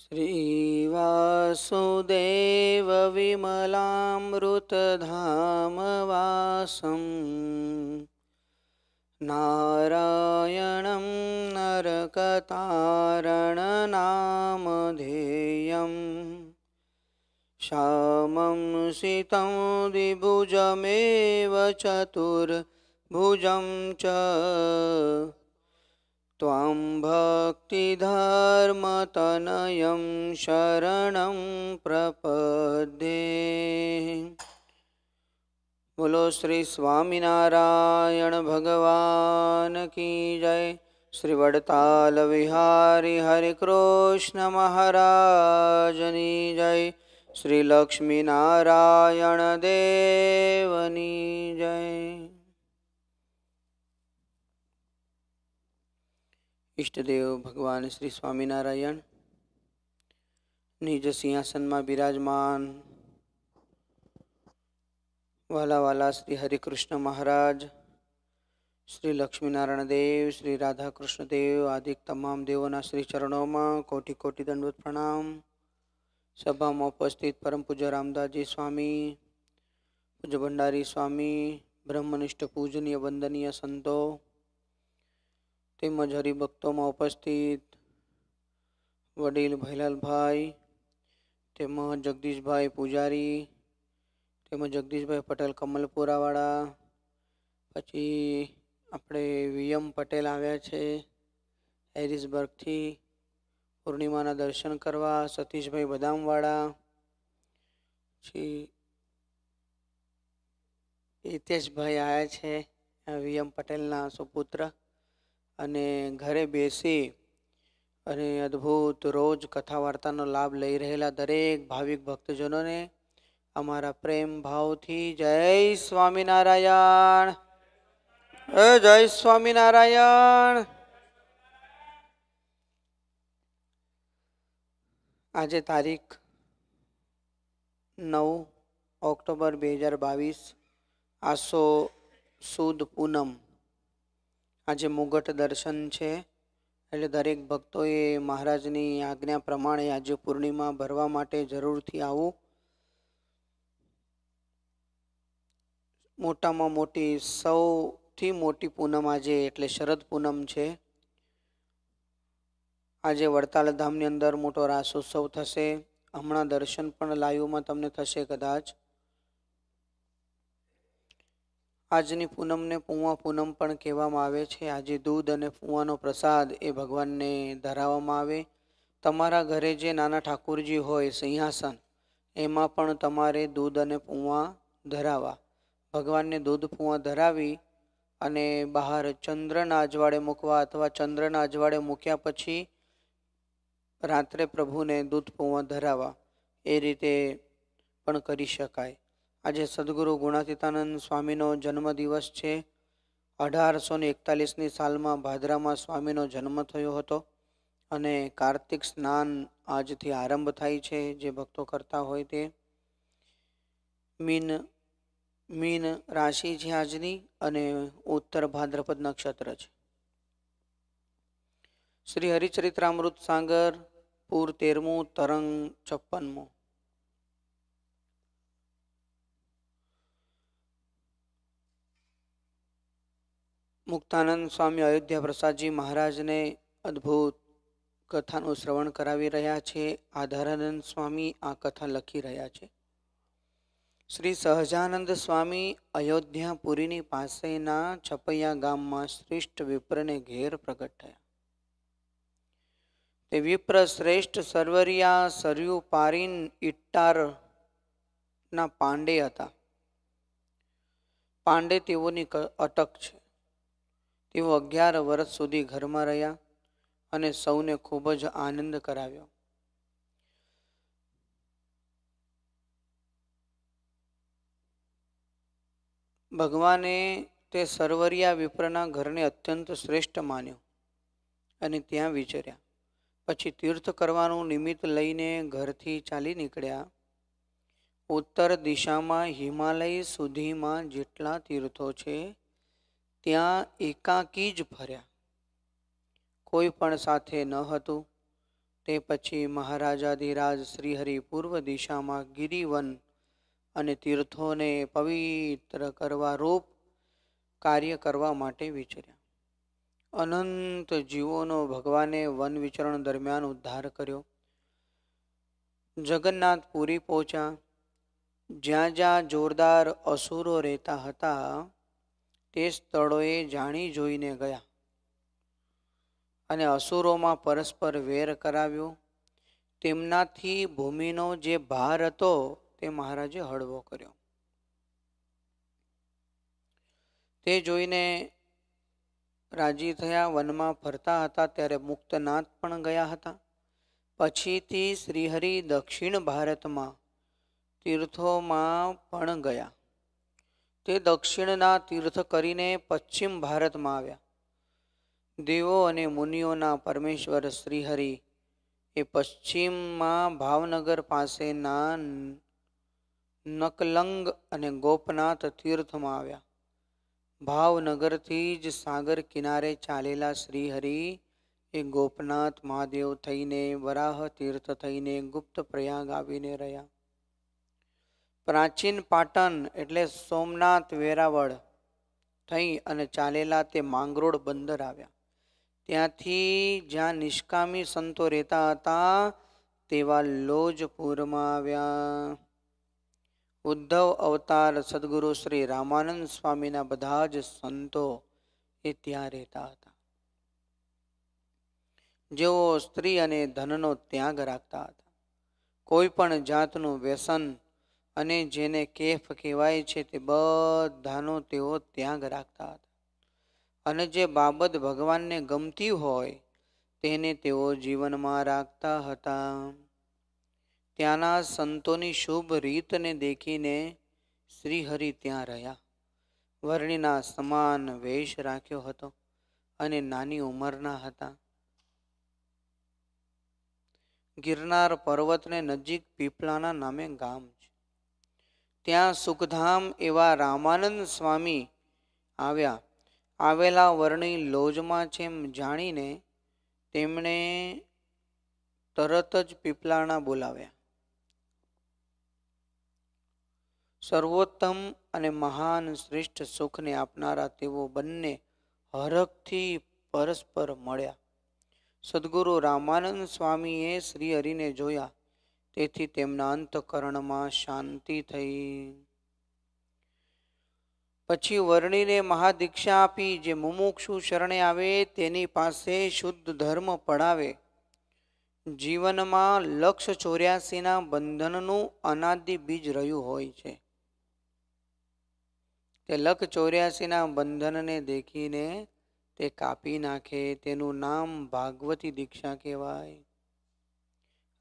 श्रीवासुदेवविमलामृतधामवासं नारायणं नरकतारणनामधेयं श्यामं सितं द्विभुजमेव चतुर्भुजं च त्वं भक्तिधर्मतनयं शरणं प्रपद्ये બોલો શ્રી સ્વામિનારાયણ ભગવાન કી જય શ્રી વડતાલ વિહારી હરિકૃષ્ણ મહારાજની જય શ્રી લક્ષ્મીનારાયણ દેવની જય ઈષ્ટદેવ ભગવાન શ્રી સ્વામિનારાયણ નિજ સિંહાસનમાં બિરાજમાન વાલાવાલા શ્રી હરિકૃષ્ણ મહારાજ શ્રી લક્ષ્મીનારાયણ દેવ શ્રી રાધાકૃષ્ણ દેવ આદિ તમામ દેવોના શ્રી ચરણોમાં કોટી કોટી દંડવત પ્રણામ સભામાં ઉપસ્થિત પરમ પૂજ્ય રામદાસજી સ્વામી પૂજ્ય ભંડારી સ્વામી બ્રહ્મનિષ્ઠ પૂજનીય વંદનીય સંતો તેમજ હરિભક્તોમાં ઉપસ્થિત વડીલ ભૈલાલભાઈ તેમજ જગદીશભાઈ પૂજારી તેમજ જગદીશભાઈ પટેલ કમલપુરાવાળા પછી આપણે વીએમ પટેલ આવ્યા છે હેરિસબર્ગથી પૂર્ણિમાના દર્શન કરવા સતીશભાઈ બદામવાળા પછી હિતેશભાઈ આવ્યા છે વીએમ પટેલના સુપુત્ર અને ઘરે બેસી અને અદ્ભુત રોજ કથા વાર્તાનો લાભ લઈ રહેલા દરેક ભાવિક ભક્તજનોને અમારા પ્રેમ ભાવથી જય સ્વામિનારાયણ એ જય સ્વામિનારાયણ આજે તારીખ નવ ઓક્ટોબર બે હજાર બાવીસ આસો સુદ પૂનમ આજે જે મુગટ દર્શન છે એટલે દરેક ભક્તોએ મહારાજની આજ્ઞા પ્રમાણે આજે પૂર્ણિમા ભરવા માટે જરૂરથી આવું મોટામાં મોટી સૌથી મોટી પૂનમ આજે એટલે શરદ પૂનમ છે આજે વડતાલ ધામની અંદર મોટો રાસોત્સવ થશે હમણાં દર્શન પણ લાઈવમાં તમને થશે કદાચ આજની પૂનમને પૂવા પૂનમ પણ કહેવામાં આવે છે આજે દૂધ અને પૂવાનો પ્રસાદ એ ભગવાનને ધરાવવામાં આવે તમારા ઘરે જે નાના ઠાકુરજી હોય સિંહાસન એમાં પણ તમારે દૂધ અને પૂવા ધરાવા ભગવાનને દૂધ પૂવા ધરાવી અને બહાર ચંદ્રના અજવાળે મૂકવા અથવા ચંદ્રના અજવાળે મૂક્યા પછી રાત્રે પ્રભુને દૂધ પૂવા ધરાવા એ રીતે પણ કરી શકાય આજે સદગુરુ ગુણાતીતાનંદ સ્વામીનો જન્મદિવસ છે અઢારસો ને એકતાલીસની સાલમાં ભાદરામાં સ્વામીનો જન્મ થયો હતો અને કાર્તિક સ્નાન આજથી આરંભ થાય છે જે ભક્તો કરતા હોય તે મીન મીન રાશિ છે આજની અને ઉત્તર ભાદ્રપદ નક્ષત્ર છે શ્રી હરિચરિત્રામૃત સાગર પૂર તેરમું તરંગ છપ્પનમું મુક્તાનંદ સ્વામી અયોધ્યા પ્રસાદજી મહારાજને અદ્ભુત કથાનું શ્રવણ કરાવી રહ્યા છે આધારાનંદ સ્વામી આ કથા લખી રહ્યા છે શ્રી સહજાનંદ સ્વામી અયોધ્યાપુરીની પાસેના છપૈયા ગામમાં શ્રેષ્ઠ વિપ્રને ઘેર પ્રગટ થયા તે વિપ્ર શ્રેષ્ઠ સર્વરિયા સરયુ પારીન ઇટ્ટારના પાંડે હતા પાંડે તેઓની અટક છે તેઓ અગિયાર વર્ષ સુધી ઘરમાં રહ્યા અને સૌને ખૂબ જ આનંદ કરાવ્યો ભગવાને તે સરવરિયા વિપ્રના ઘરને અત્યંત શ્રેષ્ઠ માન્યો અને ત્યાં વિચર્યા પછી તીર્થ કરવાનું નિમિત્ત લઈને ઘરથી ચાલી નીકળ્યા ઉત્તર દિશામાં હિમાલય સુધીમાં જેટલા તીર્થો છે ત્યાં એકાકી જ ફર્યા કોઈ પણ સાથે ન હતું તે પછી મહારાજાધિરાજ શ્રીહરિ પૂર્વ દિશામાં ગિરિવન અને તીર્થોને પવિત્ર કરવા રૂપ કાર્ય કરવા માટે વિચર્યા અનંત જીવોનો ભગવાને વન વિચરણ દરમિયાન ઉદ્ધાર કર્યો જગન્નાથ પુરી પહોંચ્યા જ્યાં જ્યાં જોરદાર અસુરો રહેતા હતા તે સ્થળોએ જાણી જોઈને ગયા અને અસુરોમાં પરસ્પર વેર કરાવ્યો તેમનાથી ભૂમિનો જે ભાર હતો તે મહારાજે હળવો કર્યો તે જોઈને રાજી થયા વનમાં ફરતા હતા ત્યારે મુક્તનાથ પણ ગયા હતા પછીથી શ્રીહરિ દક્ષિણ ભારતમાં તીર્થોમાં પણ ગયા તે દક્ષિણના તીર્થ કરીને પશ્ચિમ ભારતમાં આવ્યા દેવો અને મુનિઓના પરમેશ્વર શ્રીહરિ એ પશ્ચિમમાં ભાવનગર પાસેના નકલંગ અને ગોપનાથ તીર્થમાં આવ્યા ભાવનગરથી જ સાગર કિનારે ચાલેલા શ્રીહરિ એ ગોપનાથ મહાદેવ થઈને વરાહ તીર્થ થઈને ગુપ્ત પ્રયાગ આવીને રહ્યા પ્રાચીન પાટણ એટલે સોમનાથ વેરાવળ થઈ અને ચાલેલા તે માંગરોળ બંદર આવ્યા ત્યાંથી જ્યાં નિષ્કામી સંતો રહેતા હતા તેવા લોજપુરમાં આવ્યા ઉદ્ધવ અવતાર સદગુરુ શ્રી રામાનંદ સ્વામીના બધા જ સંતો એ ત્યાં રહેતા હતા જેઓ સ્ત્રી અને ધનનો ત્યાગ રાખતા હતા કોઈ પણ જાતનું વ્યસન અને જેને કેફ કહેવાય છે તે બધાનો તેઓ ત્યાગ રાખતા હતા અને જે બાબત ભગવાનને ગમતી હોય તેને તેઓ જીવનમાં રાખતા હતા ત્યાંના સંતોની શુભ રીતને દેખીને શ્રીહરિ ત્યાં રહ્યા વર્ણિના સમાન વેશ રાખ્યો હતો અને નાની ઉંમરના હતા ગિરનાર પર્વતને નજીક પીપળાના નામે ગામ ત્યાં સુખધામ એવા રામાનંદ સ્વામી આવ્યા આવેલા વર્ણી લોજમાં છેમ જાણીને તેમણે તરત જ પીપલાણા બોલાવ્યા સર્વોત્તમ અને મહાન શ્રેષ્ઠ સુખને આપનારા તેઓ બંને હરખથી પરસ્પર મળ્યા સદગુરુ રામાનંદ સ્વામીએ શ્રી હરિને જોયા તેથી તેમના અંતકરણમાં શાંતિ થઈ પછી વર્ણિને મહાદીક્ષા આપી જે મુમુક્ષુ શરણે આવે તેની પાસે શુદ્ધ ધર્મ પડાવે જીવનમાં લક્ષ ચોર્યાસીના બંધનનું અનાદિ બીજ રહ્યું હોય છે તે લખ ચોર્યાસીના બંધનને દેખીને તે કાપી નાખે તેનું નામ ભાગવતી દીક્ષા કહેવાય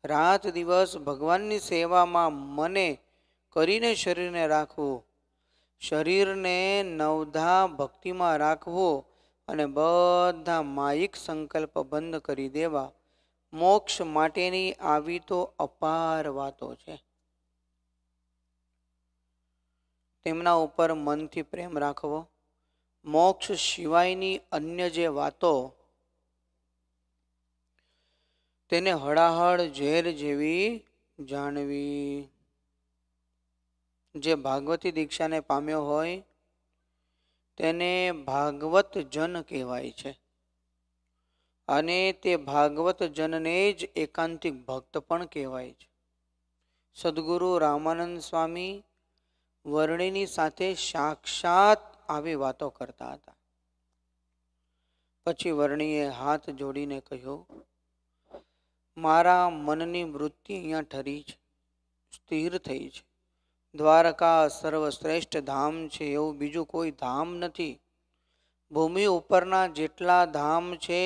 રાત દિવસ ભગવાનની સેવામાં મને કરીને શરીરને રાખવું શરીરને નવધા ભક્તિમાં રાખવો અને બધા માયિક સંકલ્પ બંધ કરી દેવા મોક્ષ માટેની આવી તો અપાર વાતો છે તેમના ઉપર મનથી પ્રેમ રાખવો મોક્ષ સિવાયની અન્ય જે વાતો તેને હળાહળ ઝેર જેવી જાણવી જે ભાગવતી દીક્ષાને પામ્યો હોય તેને ભાગવત જન કહેવાય છે અને તે ભાગવત જનને જ એકાંતિક ભક્ત પણ કહેવાય છે સદગુરુ રામાનંદ સ્વામી વર્ણિની સાથે સાક્ષાત આવી વાતો કરતા હતા પછી વર્ણિએ હાથ જોડીને કહ્યું મારા મનની વૃત્તિ અહીંયા ઠરી છે સ્થિર થઈ છે દ્વારકા સર્વશ્રેષ્ઠ ધામ છે એવું બીજું કોઈ ધામ નથી ભૂમિ ઉપરના જેટલા ધામ છે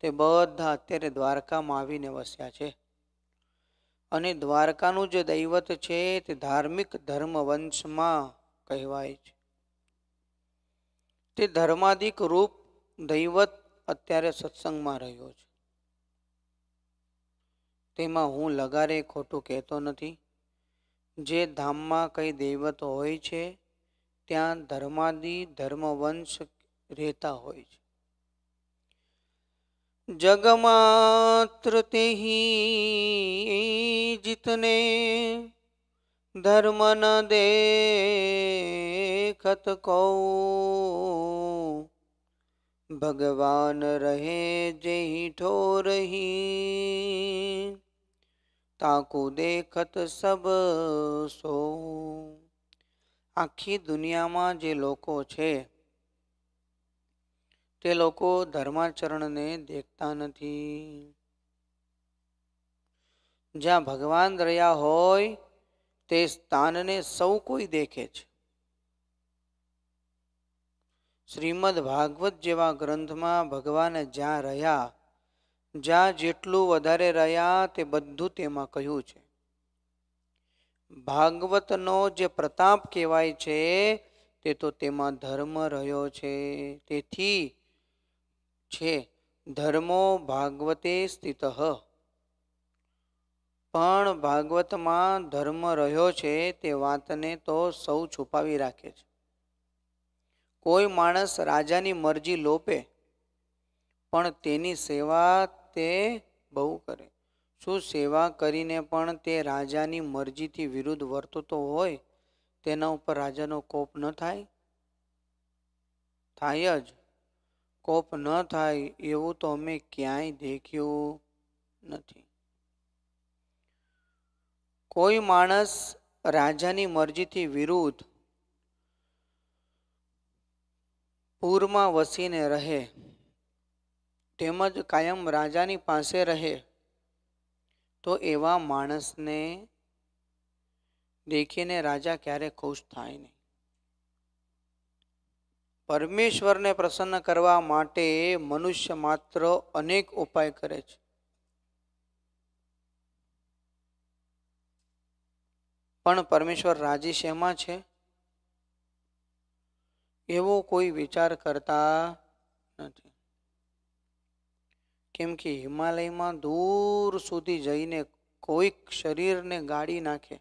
તે બધા અત્યારે દ્વારકામાં આવીને વસ્યા છે અને દ્વારકાનું જે દૈવત છે તે ધાર્મિક ધર્મ વંશમાં કહેવાય છે તે ધર્માધિક રૂપ દૈવત અત્યારે સત્સંગમાં રહ્યો છે તેમાં હું લગારે ખોટું કહેતો નથી જે ધામમાં કઈ દૈવત હોય છે ત્યાં ધર્માદિ ધર્મવંશ રહેતા હોય છે જગમાત્ર તે જીતને ધર્મ ન દેખત કૌ ભગવાન રહે જે રહી તાકુ દેખત સબ સો આખી દુનિયામાં જે લોકો છે તે લોકો ધર્માચરણને દેખતા નથી જ્યાં ભગવાન રહ્યા હોય તે સ્થાનને સૌ કોઈ દેખે છે શ્રીમદ ભાગવત જેવા ગ્રંથમાં ભગવાન જ્યાં રહ્યા જ્યાં જેટલું વધારે રહ્યા તે બધું તેમાં કહ્યું છે ભાગવતનો જે પ્રતાપ કહેવાય છે તે તો તેમાં ધર્મ રહ્યો છે તેથી છે ધર્મો ભાગવતે સ્થિત પણ ભાગવતમાં ધર્મ રહ્યો છે તે વાતને તો સૌ છુપાવી રાખે છે કોઈ માણસ રાજાની મરજી લોપે પણ તેની સેવા તે બહુ કરે શું સેવા કરીને પણ તે રાજાની મરજીથી વિરુદ્ધ વર્તતો હોય તેના ઉપર રાજાનો કોપ ન થાય થાય જ કોપ ન થાય એવું તો અમે ક્યાંય દેખ્યું નથી કોઈ માણસ રાજાની મરજીથી વિરુદ્ધ પૂરમાં વસીને રહે તેમજ કાયમ રાજાની પાસે રહે તો એવા માણસને દેખીને રાજા ક્યારે ખુશ થાય નહીં પરમેશ્વરને પ્રસન્ન કરવા માટે મનુષ્ય માત્ર અનેક ઉપાય કરે છે પણ પરમેશ્વર રાજી શેમાં છે એવો કોઈ વિચાર કરતા નથી કેમ કે હિમાલયમાં દૂર સુધી જઈને કોઈક શરીરને ગાળી નાખે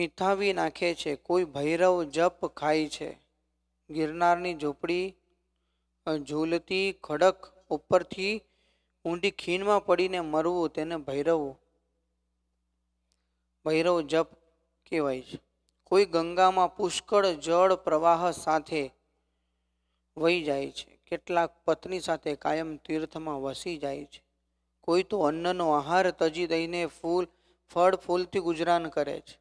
મીઠાવી નાખે છે કોઈ ભૈરવ જપ ખાય છે ગિરનારની ઝૂંપડી ઝૂલતી ખડક ઉપરથી ઊંડી ખીણમાં પડીને મરવું તેને ભૈરવ ભૈરવ જપ કહેવાય છે કોઈ ગંગામાં પુષ્કળ જળ પ્રવાહ સાથે વહી જાય છે કેટલાક પત્ની સાથે કાયમ તીર્થમાં વસી જાય છે કોઈ તો અન્નનો આહાર તજી દઈને ફૂલ ફળ ફૂલથી ગુજરાન કરે છે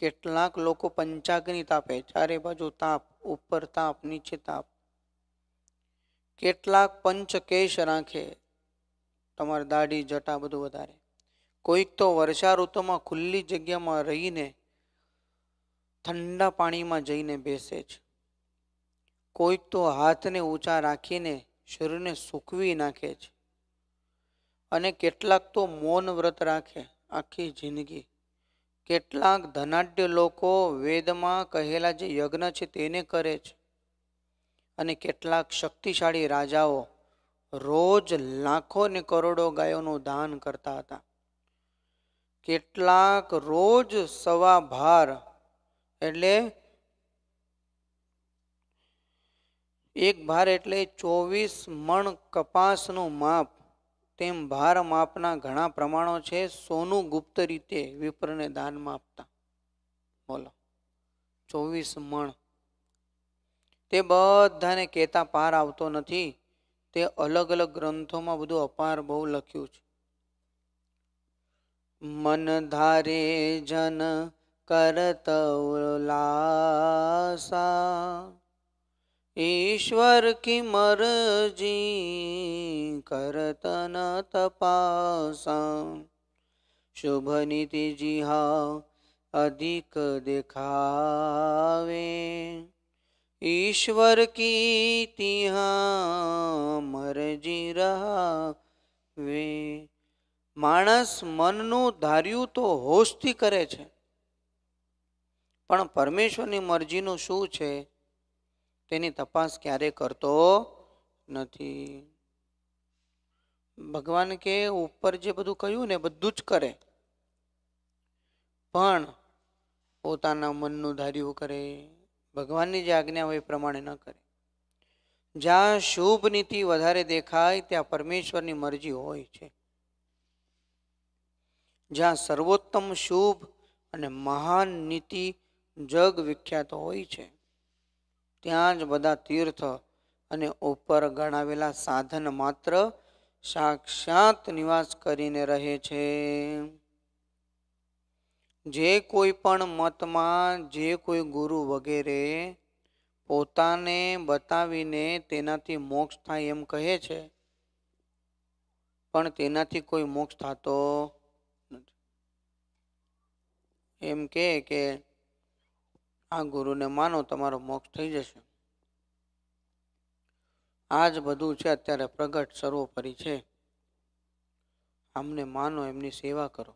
કેટલાક લોકો પંચાગ્નિ તાપે ચારે બાજુ તાપ ઉપર તાપ નીચે તાપ કેટલાક પંચ કેશ રાખે તમારી દાઢી જટા બધું વધારે કોઈક તો વર્ષા ઋતુમાં ખુલ્લી જગ્યામાં રહીને ઠંડા પાણીમાં જઈને બેસે છે કોઈક તો હાથને ઊંચા રાખીને શરીરને સૂકવી નાખે છે અને કેટલાક તો મૌન વ્રત રાખે આખી જિંદગી કેટલાક ધનાઢ્ય લોકો વેદમાં કહેલા જે યજ્ઞ છે તેને કરે છે અને કેટલાક શક્તિશાળી રાજાઓ રોજ લાખો ને કરોડો ગાયોનું દાન કરતા હતા કેટલાક રોજ સવા ભાર એટલે એક ભાર એટલે ચોવીસ મણ કપાસનું માપ તેમ ભાર માપના ઘણા પ્રમાણો છે સોનું ગુપ્ત રીતે વિપ્રને દાનમાં આપતા બોલો ચોવીસ મણ તે બધાને કહેતા પાર આવતો નથી તે અલગ અલગ ગ્રંથોમાં બધું અપાર બહુ લખ્યું છે મન ધારે જન કરત ઉલ્લાસા ઈશ્વર કી મરજી કરતન તપાસ शुभ नीति जी हा अधिक दिखावे ईश्वर की तिहा મરજી રહાવે માણસ મનનું ધાર્યું તો હોશથી કરે છે પણ પરમેશ્વરની મરજીનું શું છે તેની તપાસ ક્યારે કરતો નથી ભગવાન કે ઉપર જે બધું કહ્યું ને બધું જ કરે પણ પોતાના મનનું ધાર્યું કરે ભગવાનની જે આજ્ઞા હોય એ પ્રમાણે ન કરે જ્યાં શુભ નીતિ વધારે દેખાય ત્યાં પરમેશ્વરની મરજી હોય છે જ્યાં સર્વોત્તમ શુભ અને મહાન નીતિ જગ વિખ્યાત હોય છે ત્યાં જ બધા તીર્થ અને ઉપર ગણાવેલા સાધન માત્ર સાક્ષાત નિવાસ કરીને રહે છે જે કોઈ પણ મતમાં જે કોઈ ગુરુ વગેરે પોતાને બતાવીને તેનાથી મોક્ષ થાય એમ કહે છે પણ તેનાથી કોઈ મોક્ષ થતો નથી એમ કે આ ગુરુને માનો તમારો મોક્ષ થઈ જશે આ જ બધું છે અત્યારે પ્રગટ સર્વોપરી છે અમને માનો એમની સેવા કરો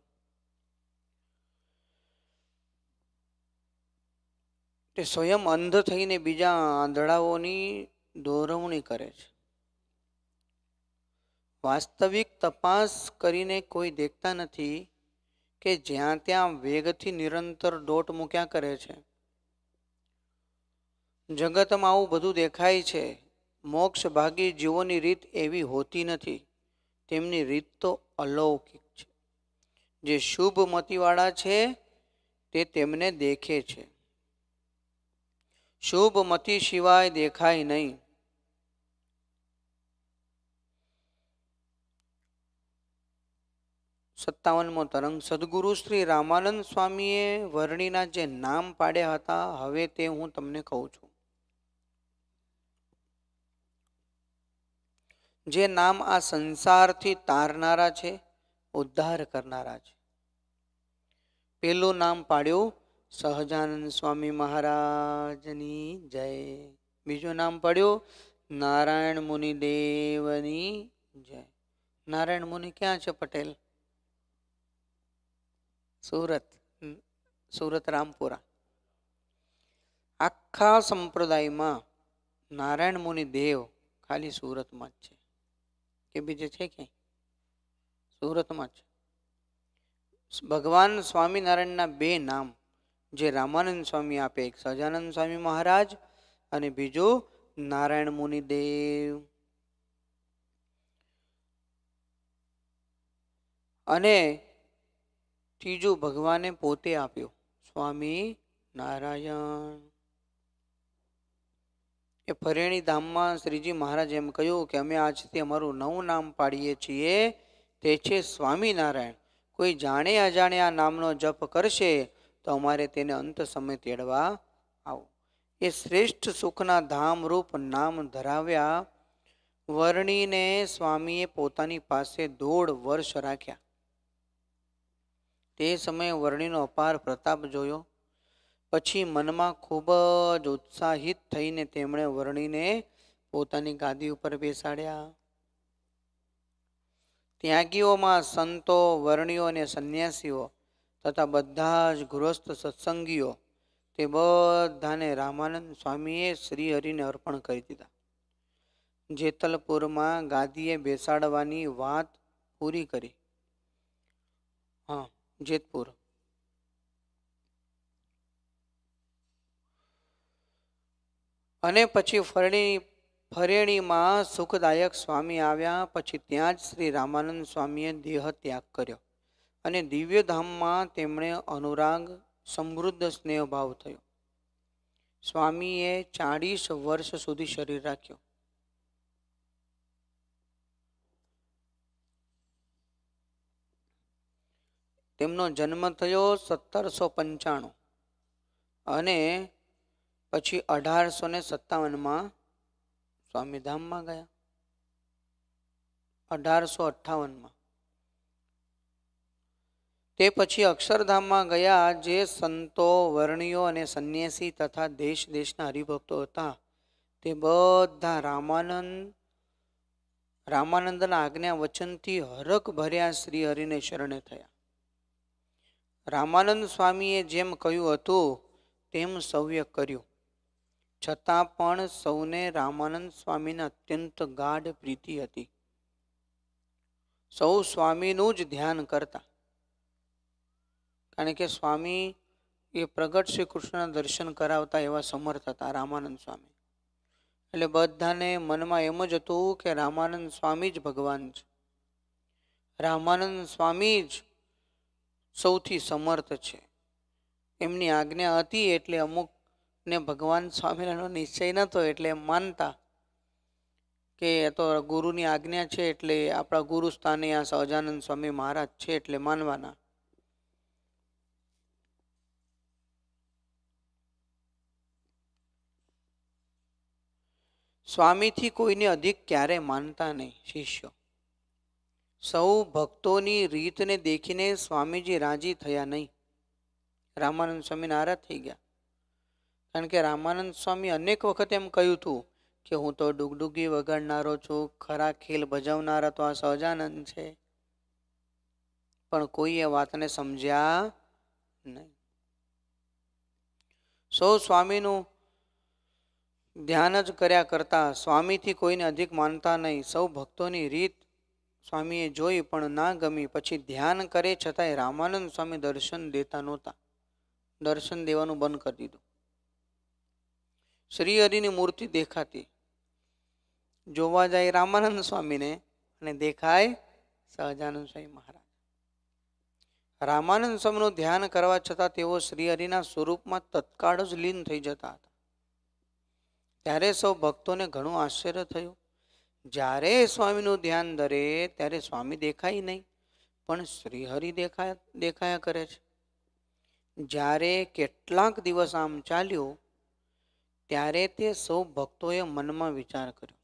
તે સ્વયં અંધ થઈને બીજા આંધળાઓની દોરવણી કરે છે વાસ્તવિક તપાસ કરીને કોઈ દેખતા નથી કે જ્યાં ત્યાં વેગથી નિરંતર દોટ મૂક્યા કરે છે જગતમાં આવું બધું દેખાય છે મોક્ષ ભાગી જીવોની રીત એવી હોતી નથી તેમની રીત તો અલૌકિક છે જે શુભ મતિવાળા છે તે તેમને દેખે છે શુભ મતિ સિવાય દેખાય નહીં સત્તાવનમો તરંગ સદગુરુ શ્રી રામાનંદ સ્વામીએ વર્ણિના જે નામ પાડ્યા હતા હવે તે હું તમને કહું છું જે નામ આ સંસારથી તારનારા છે ઉદ્ધાર કરનારા છે પેલું નામ પાડ્યું સહજાનંદ સ્વામી મહારાજની જય બીજું નામ પાડ્યું નારાયણ મુનિ દેવની જય નારાયણ મુનિ ક્યાં છે પટેલ સુરત સુરત રામપુરા આખા સંપ્રદાયમાં નારાયણ મુનિ દેવ ખાલી સુરતમાં જ છે કે બીજે છે ક્યાંય સુરતમાં જ ભગવાન સ્વામિનારાયણના બે નામ જે રામાનંદ સ્વામી આપે એક સહજાનંદ સ્વામી મહારાજ અને બીજો નારાયણ મુનિદેવ અને ત્રીજું ભગવાને પોતે આપ્યો સ્વામી નારાયણ એ ફરેણી ધામમાં શ્રીજી મહારાજ એમ કહ્યું કે અમે આજથી અમારું નવું નામ પાડીએ છીએ તે છે સ્વામિનારાયણ કોઈ જાણે અજાણે આ નામનો જપ કરશે તો અમારે તેને અંત સમય તેડવા આવો એ શ્રેષ્ઠ સુખના ધામરૂપ નામ ધરાવ્યા વર્ણીને સ્વામીએ પોતાની પાસે દોઢ વર્ષ રાખ્યા તે સમયે વર્ણીનો અપાર પ્રતાપ જોયો પછી મનમાં ખૂબ જ ઉત્સાહિત થઈને તેમણે વર્ણીને પોતાની ગાદી ઉપર બેસાડ્યા ત્યાગીઓમાં સંતો વર્ણીઓ અને સંન્યાસીઓ તથા બધા જ ગૃહસ્થ સત્સંગીઓ તે બધાને રામાનંદ સ્વામીએ શ્રીહરિને અર્પણ કરી દીધા જેતલપુરમાં ગાદીએ બેસાડવાની વાત પૂરી કરી હા જેતપુર અને પછી ફરણી ફરેણીમાં સુખદાયક સ્વામી આવ્યા પછી ત્યાં જ શ્રી રામાનંદ સ્વામીએ દેહ ત્યાગ કર્યો અને દિવ્યધામમાં તેમણે અનુરાગ સમૃદ્ધ સ્નેહભાવ થયો સ્વામીએ ચાળીસ વર્ષ સુધી શરીર રાખ્યું તેમનો જન્મ થયો સત્તરસો પંચાણું અને પછી અઢારસો ને સત્તાવનમાં સ્વામીધામમાં ગયા અઢારસો અઠ્ઠાવનમાં તે પછી અક્ષરધામમાં ગયા જે સંતો વર્ણિયો અને સંન્યાસી તથા દેશ દેશના હરિભક્તો હતા તે બધા રામાનંદ રામાનંદના આજ્ઞા વચનથી હરક ભર્યા શ્રી હરિને શરણે થયા રામાનંદ સ્વામીએ જેમ કહ્યું હતું તેમ સૌએ કર્યું છતાં પણ સૌને રામાનંદ સ્વામીને અત્યંત ગાઢ પ્રીતિ હતી સૌ સ્વામીનું જ ધ્યાન કરતા કારણ કે સ્વામી એ પ્રગટ શ્રી કૃષ્ણના દર્શન કરાવતા એવા સમર્થ હતા રામાનંદ સ્વામી એટલે બધાને મનમાં એમ જ હતું કે રામાનંદ સ્વામી જ ભગવાન છે રામાનંદ સ્વામી જ સૌથી સમર્થ છે એમની આજ્ઞા હતી એટલે અમુક ને ભગવાન સ્વામિનારાયણનો નિશ્ચય નહોતો એટલે માનતા કે તો ગુરુની આજ્ઞા છે એટલે આપણા ગુરુ સ્થાને આ સહજાનંદ સ્વામી મહારાજ છે એટલે માનવાના સ્વામીથી કોઈને અધિક ક્યારે માનતા નહીં શિષ્યો સૌ ભક્તોની રીતને દેખીને સ્વામીજી રાજી થયા નહીં રામાનંદ સ્વામી નારા થઈ ગયા કારણ કે રામાનંદ સ્વામી અનેક વખત એમ કહ્યું હતું કે હું તો ડુગડુગી વગાડનારો છું ખરા ખીલ ભજવનારા તો આ સહજાનંદ છે પણ કોઈ એ વાતને સમજ્યા નહીં સૌ સ્વામીનું ધ્યાન જ કર્યા કરતા સ્વામીથી કોઈને અધિક માનતા નહીં સૌ ભક્તોની રીત સ્વામીએ જોઈ પણ ના ગમી પછી ધ્યાન કરે છતાંય રામાનંદ સ્વામી દર્શન દેતા નહોતા દર્શન દેવાનું બંધ કરી દીધું શ્રીહરિની મૂર્તિ દેખાતી જોવા જાય રામાનંદ સ્વામીને અને દેખાય સહજાનંદ સ્વામી મહારાજ રામાનંદ સ્વામીનું ધ્યાન કરવા છતાં તેઓ શ્રીહરિના સ્વરૂપમાં તત્કાળ જ લીન થઈ જતા હતા ત્યારે સૌ ભક્તોને ઘણું આશ્ચર્ય થયું જ્યારે સ્વામીનું ધ્યાન ધરે ત્યારે સ્વામી દેખાય નહીં પણ શ્રીહરિ દેખાયા દેખાયા કરે છે જ્યારે કેટલાક દિવસ આમ ચાલ્યો ત્યારે તે સૌ ભક્તોએ મનમાં વિચાર કર્યો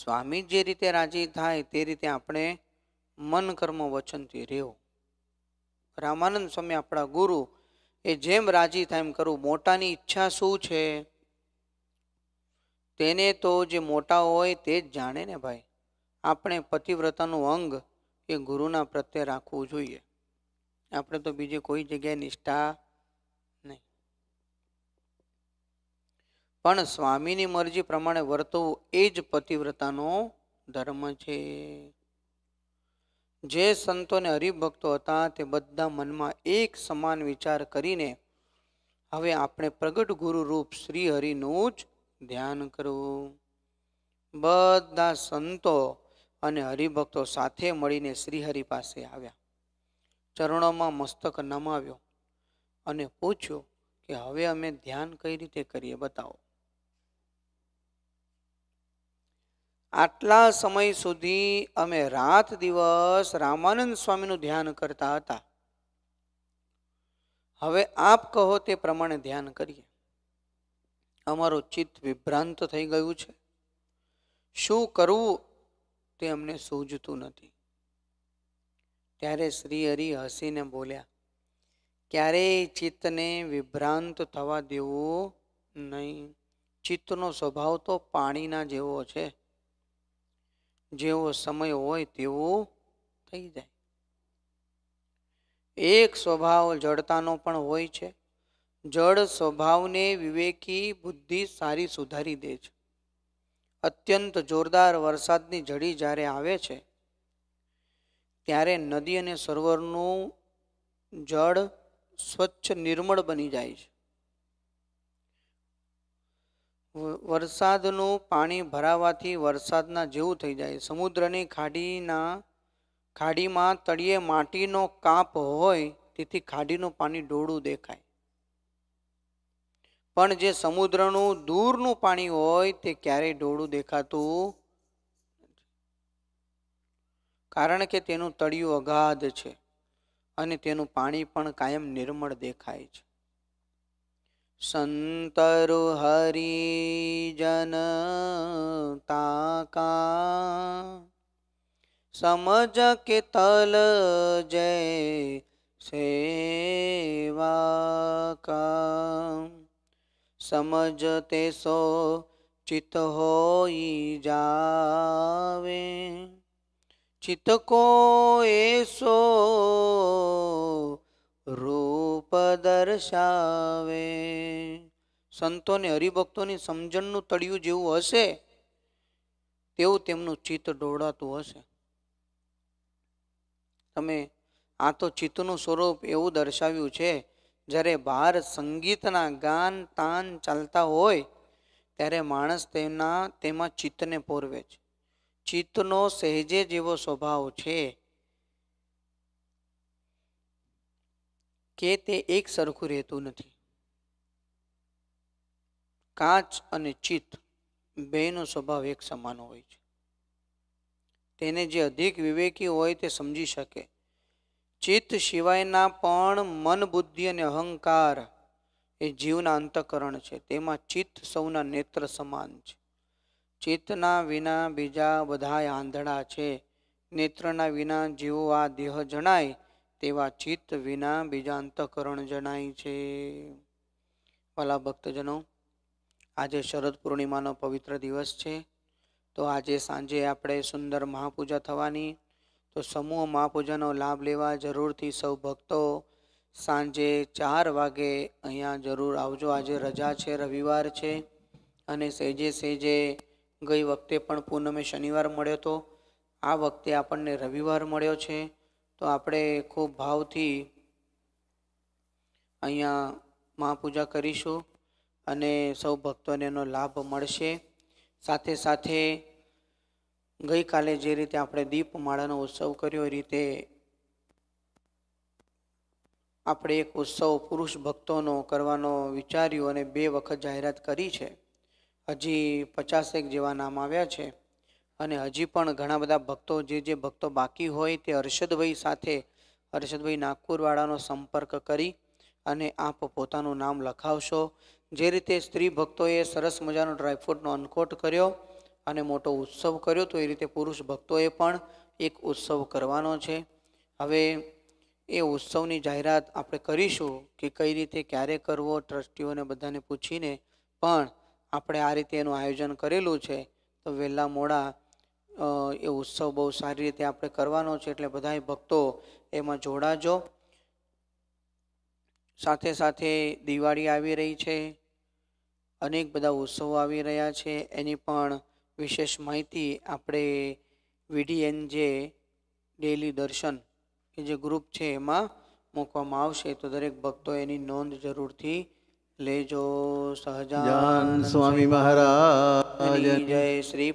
સ્વામી જે રીતે રાજી થાય તે રીતે આપણે મન કર્મ વચનથી રહેવું રામાનંદ સ્વામી આપણા ગુરુ એ જેમ રાજી થાય એમ કરવું મોટાની ઈચ્છા શું છે તેને તો જે મોટા હોય તે જ જાણે ને ભાઈ આપણે પતિવ્રતાનું અંગ એ ગુરુના પ્રત્યે રાખવું જોઈએ આપણે તો બીજે કોઈ જગ્યાએ નિષ્ઠા પણ સ્વામીની મરજી પ્રમાણે વર્તવું એ જ પતિવ્રતાનો ધર્મ છે જે સંતોને હરિભક્તો હતા તે બધા મનમાં એક સમાન વિચાર કરીને હવે આપણે પ્રગટ ગુરુ રૂપ શ્રી હરિનું જ ધ્યાન કરવું બધા સંતો અને હરિભક્તો સાથે મળીને શ્રીહરિ પાસે આવ્યા ચરણોમાં મસ્તક નમાવ્યો અને પૂછ્યું કે હવે અમે ધ્યાન કઈ રીતે કરીએ બતાવો આટલા સમય સુધી અમે રાત દિવસ રામાનંદ સ્વામીનું ધ્યાન કરતા હતા હવે આપ કહો તે પ્રમાણે ધ્યાન કરીએ અમારું ચિત્ત વિભ્રાંત થઈ ગયું છે શું કરવું તે અમને સૂઝતું નથી ત્યારે શ્રી હરિ હસીને બોલ્યા ક્યારેય ચિત્તને વિભ્રાંત થવા દેવું નહીં ચિત્તનો સ્વભાવ તો પાણીના જેવો છે જેવો સમય હોય તેવો થઈ જાય એક સ્વભાવ જડતાનો પણ હોય છે જળ સ્વભાવને વિવેકી બુદ્ધિ સારી સુધારી દે છે અત્યંત જોરદાર વરસાદની જડી જ્યારે આવે છે ત્યારે નદી અને સરોવરનું જળ સ્વચ્છ નિર્મળ બની જાય છે વરસાદનું પાણી ભરાવાથી વરસાદના જેવું થઈ જાય સમુદ્રની ખાડીના ખાડીમાં તળિયે માટીનો કાપ હોય તેથી ખાડીનું પાણી ડોળું દેખાય પણ જે સમુદ્રનું દૂરનું પાણી હોય તે ક્યારેય ડોળું દેખાતું કારણ કે તેનું તળિયું અગાધ છે અને તેનું પાણી પણ કાયમ નિર્મળ દેખાય છે संतरु हरि जन ताका समझ के तल जय सेवा का समझते सो चित हो जावे चित को ऐसो રૂપ દર્શાવે સંતોને હરિભક્તોની સમજણનું તળિયું જેવું હશે તેવું તેમનું ચિત્ત ઢોળાતું હશે તમે આ તો ચિત્તનું સ્વરૂપ એવું દર્શાવ્યું છે જ્યારે બહાર સંગીતના ગાન તાન ચાલતા હોય ત્યારે માણસ તેના તેમાં ચિત્તને પોરવે છે ચિત્તનો સહેજે જેવો સ્વભાવ છે કે તે એક સરખું રહેતું નથી કાચ અને ચિત્ત બેનો સ્વભાવ એક સમાન હોય છે તેને જે અધિક વિવેકી હોય તે સમજી શકે ચિત્ત સિવાયના પણ મન બુદ્ધિ અને અહંકાર એ જીવના અંતકરણ છે તેમાં ચિત્ત સૌના નેત્ર સમાન છે ચિત્તના વિના બીજા બધા આંધળા છે નેત્રના વિના જીવો આ દેહ જણાય તેવા ચિત્ત વિના બીજા અંતઃકરણ જણાય છે વાલા ભક્તજનો આજે શરદ પૂર્ણિમાનો પવિત્ર દિવસ છે તો આજે સાંજે આપણે સુંદર મહાપૂજા થવાની તો સમૂહ મહાપૂજાનો લાભ લેવા જરૂરથી સૌ ભક્તો સાંજે ચાર વાગે અહીંયા જરૂર આવજો આજે રજા છે રવિવાર છે અને સહેજે સહેજે ગઈ વખતે પણ પૂનમે શનિવાર મળ્યો હતો આ વખતે આપણને રવિવાર મળ્યો છે તો આપણે ખૂબ ભાવથી અહીંયા મહાપૂજા કરીશું અને સૌ ભક્તોને એનો લાભ મળશે સાથે સાથે ગઈકાલે જે રીતે આપણે દીપમાળાનો ઉત્સવ કર્યો એ રીતે આપણે એક ઉત્સવ પુરુષ ભક્તોનો કરવાનો વિચાર્યો અને બે વખત જાહેરાત કરી છે હજી પચાસેક જેવા નામ આવ્યા છે અને હજી પણ ઘણા બધા ભક્તો જે જે ભક્તો બાકી હોય તે હર્ષદભાઈ સાથે હર્ષદભાઈ નાગપુરવાળાનો સંપર્ક કરી અને આપ પોતાનું નામ લખાવશો જે રીતે સ્ત્રી ભક્તોએ સરસ મજાનો ડ્રાયફ્રૂટનો અનકોટ કર્યો અને મોટો ઉત્સવ કર્યો તો એ રીતે પુરુષ ભક્તોએ પણ એક ઉત્સવ કરવાનો છે હવે એ ઉત્સવની જાહેરાત આપણે કરીશું કે કઈ રીતે ક્યારે કરવો ટ્રસ્ટીઓને બધાને પૂછીને પણ આપણે આ રીતે એનું આયોજન કરેલું છે તો વહેલા મોડા એ ઉત્સવ બહુ સારી રીતે આપણે કરવાનો છે એટલે બધા ભક્તો એમાં જોડાજો સાથે સાથે દિવાળી આવી રહી છે અનેક બધા ઉત્સવો આવી રહ્યા છે એની પણ વિશેષ માહિતી આપણે વીડીએન જે ડેલી દર્શન કે જે ગ્રુપ છે એમાં મૂકવામાં આવશે તો દરેક ભક્તો એની નોંધ જરૂરથી લેજો સહજાન સ્વામી મહારાજ જય શ્રી